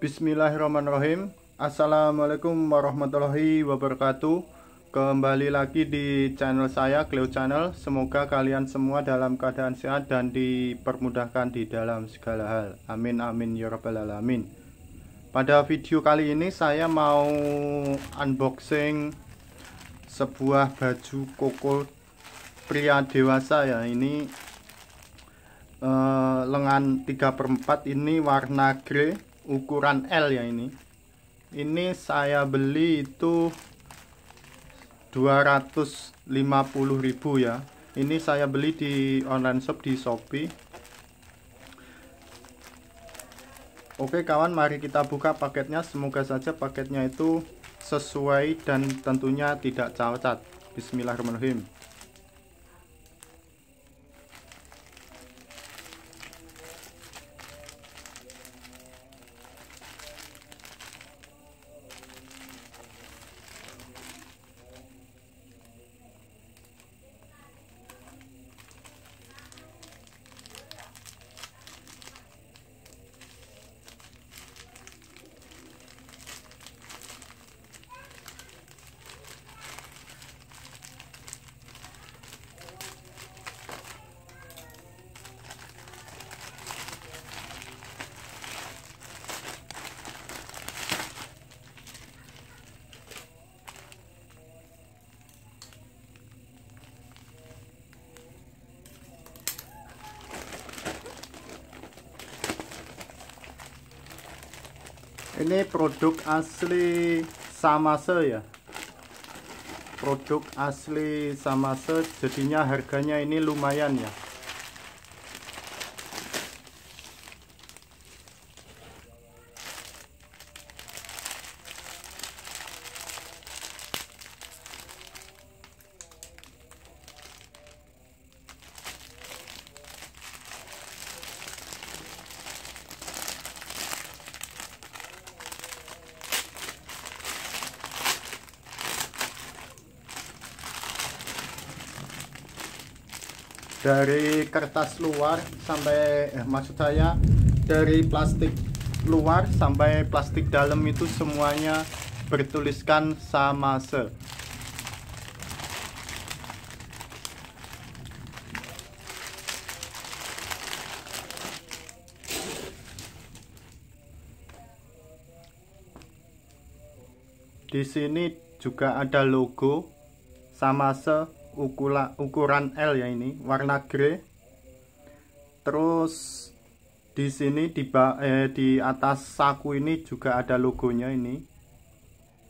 Bismillahirrahmanirrahim Assalamualaikum warahmatullahi wabarakatuh Kembali lagi di channel saya Cleo Channel Semoga kalian semua dalam keadaan sehat dan dipermudahkan di dalam segala hal Amin amin ya rabbal alamin Pada video kali ini saya mau unboxing sebuah baju koko pria dewasa ya ini uh, lengan 3 per 4 ini warna grey ukuran L ya ini ini saya beli itu 250.000 ya ini saya beli di online shop di Shopee Oke kawan mari kita buka paketnya semoga saja paketnya itu sesuai dan tentunya tidak cacat Bismillahirrahmanirrahim ini produk asli Samase ya produk asli Samase jadinya harganya ini lumayan ya dari kertas luar sampai eh, maksud saya dari plastik luar sampai plastik dalam itu semuanya bertuliskan sama se di sini juga ada logo sama se ukula, ukuran L ya ini warna grey terus di sini di, eh, di atas saku ini juga ada logonya ini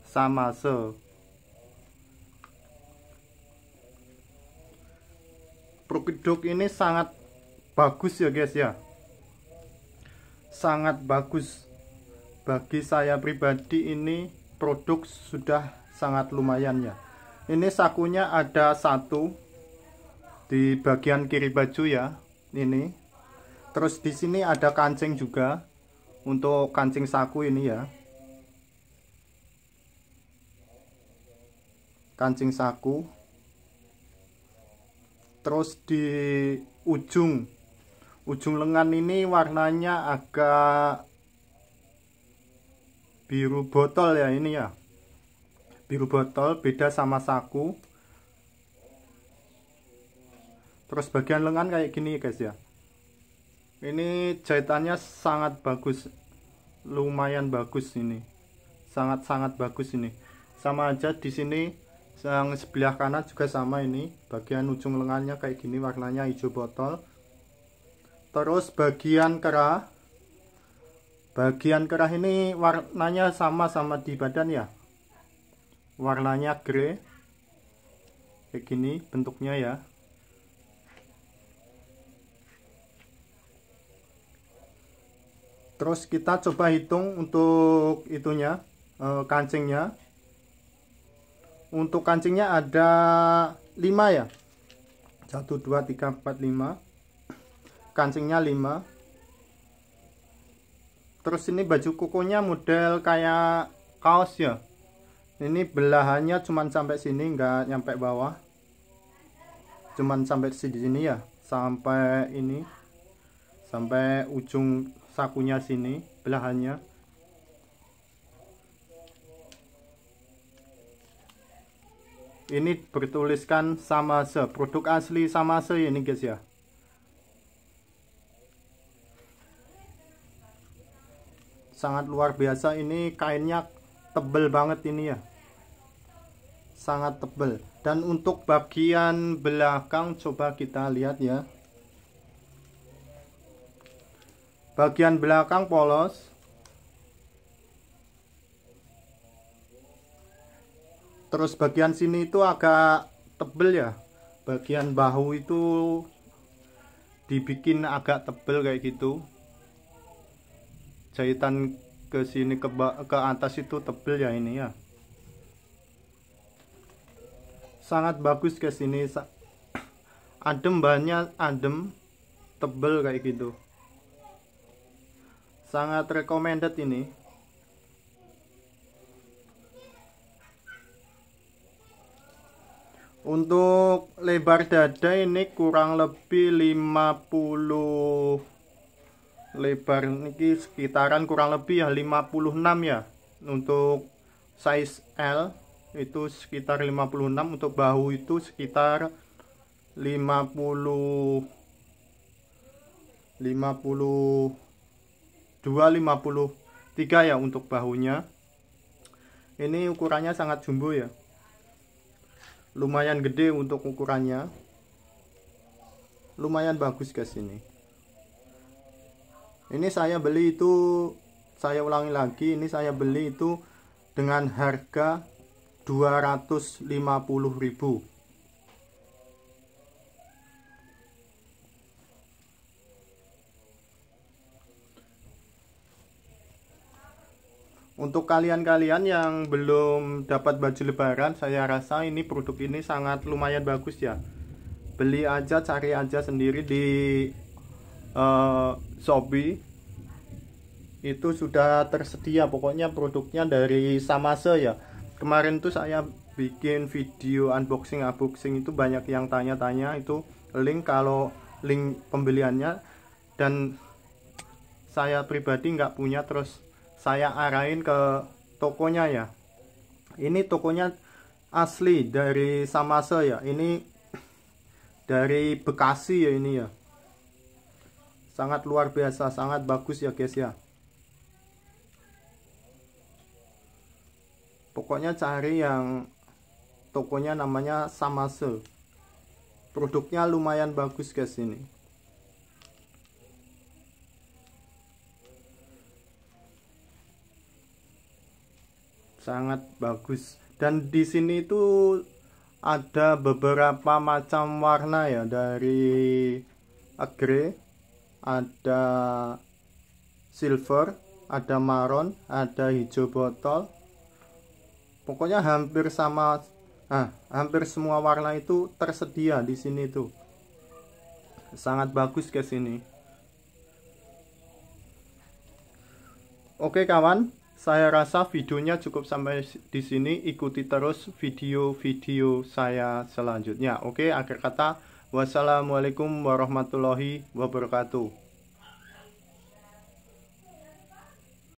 sama se produk ini sangat bagus ya guys ya sangat bagus bagi saya pribadi ini produk sudah sangat lumayan ya ini sakunya ada satu di bagian kiri baju ya ini terus di sini ada kancing juga untuk kancing saku ini ya kancing saku terus di ujung ujung lengan ini warnanya agak biru botol ya ini ya biru botol beda sama saku terus bagian lengan kayak gini guys ya ini jahitannya sangat bagus lumayan bagus ini sangat-sangat bagus ini sama aja di sini yang sebelah kanan juga sama ini bagian ujung lengannya kayak gini warnanya hijau botol terus bagian kerah bagian kerah ini warnanya sama sama di badan ya warnanya grey kayak gini bentuknya ya terus kita coba hitung untuk itunya eh, kancingnya untuk kancingnya ada 5 ya 1 2 3 4 5 kancingnya 5 terus ini baju kukunya model kayak kaos ya ini belahannya cuman sampai sini nggak nyampe bawah cuman sampai sini ya sampai ini sampai ujung sakunya sini belahannya ini bertuliskan sama se produk asli sama se ini guys ya sangat luar biasa ini kainnya tebel banget ini ya sangat tebal dan untuk bagian belakang coba kita lihat ya bagian belakang polos terus bagian sini itu agak tebel ya bagian bahu itu dibikin agak tebel kayak gitu jahitan ke sini ke, ke atas itu tebel ya ini ya sangat bagus guys ini adem bahannya adem tebel kayak gitu sangat recommended ini untuk lebar dada ini kurang lebih 50 lebar ini sekitaran kurang lebih ya 56 ya untuk size L itu sekitar 56 untuk bahu itu sekitar 50 52 53 ya untuk bahunya ini ukurannya sangat jumbo ya lumayan gede untuk ukurannya lumayan bagus guys ini ini saya beli itu saya ulangi lagi ini saya beli itu dengan harga 250.000 Untuk kalian-kalian yang belum dapat baju lebaran, saya rasa ini produk ini sangat lumayan bagus ya. Beli aja, cari aja sendiri di uh, Shopee. Itu sudah tersedia, pokoknya produknya dari Samase ya kemarin tuh saya bikin video unboxing unboxing itu banyak yang tanya-tanya itu link kalau link pembeliannya dan saya pribadi nggak punya terus saya arahin ke tokonya ya ini tokonya asli dari Samase ya ini dari Bekasi ya ini ya sangat luar biasa sangat bagus ya guys ya pokoknya cari yang tokonya namanya Samase produknya lumayan bagus guys ini sangat bagus dan di sini itu ada beberapa macam warna ya dari grey ada silver ada maroon ada hijau botol pokoknya hampir sama ah, hampir semua warna itu tersedia di sini tuh sangat bagus ke sini Oke kawan saya rasa videonya cukup sampai di sini ikuti terus video-video saya selanjutnya Oke akhir kata wassalamualaikum warahmatullahi wabarakatuh